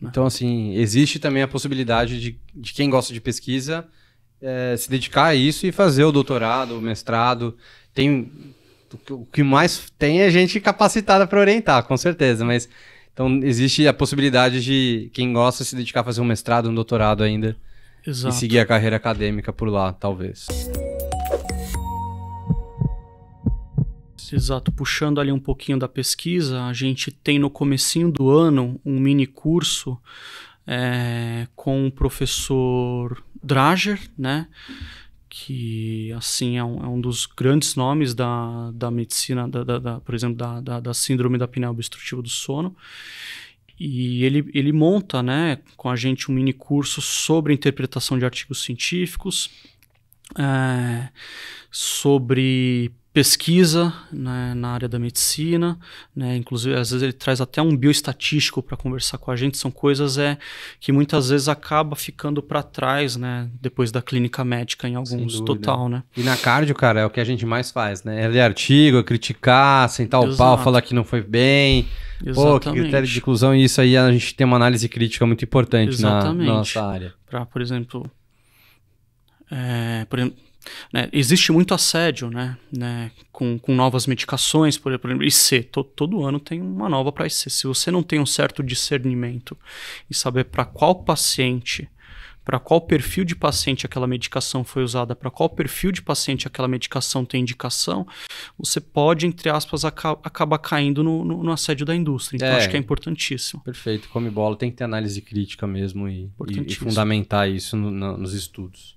Né? Então, assim, existe também a possibilidade de, de quem gosta de pesquisa é, se dedicar a isso e fazer o doutorado, o mestrado. Tem, o que mais tem é gente capacitada para orientar, com certeza, mas então existe a possibilidade de quem gosta se dedicar a fazer um mestrado, um doutorado ainda Exato. e seguir a carreira acadêmica por lá, talvez. Exato, puxando ali um pouquinho da pesquisa, a gente tem no comecinho do ano um mini curso é, com o professor Drager, né? que assim é um, é um, dos grandes nomes da, da medicina, da, da, da por exemplo, da, da, da, síndrome da apneia obstrutiva do sono. E ele, ele monta né, com a gente um mini curso sobre interpretação de artigos científicos, é, sobre pesquisa né, na área da medicina, né, inclusive às vezes ele traz até um bioestatístico para conversar com a gente, são coisas é, que muitas vezes acaba ficando para trás, né, depois da clínica médica em alguns total, né. E na cardio, cara, é o que a gente mais faz, né, é ler artigo, é criticar, sentar Exato. o pau, falar que não foi bem, pô, que critério de inclusão, e isso aí a gente tem uma análise crítica muito importante na, na, nossa área. Para, por exemplo, é, por exemplo né? Existe muito assédio, né? né? Com, com novas medicações, por exemplo, IC. To, todo ano tem uma nova para IC. Se você não tem um certo discernimento e saber para qual paciente, para qual perfil de paciente aquela medicação foi usada, para qual perfil de paciente aquela medicação tem indicação, você pode, entre aspas, aca acabar caindo no, no, no, assédio da indústria. Então, é, acho que é importantíssimo. Perfeito. Come bola, tem que ter análise crítica mesmo e, e, e fundamentar isso no, nos estudos.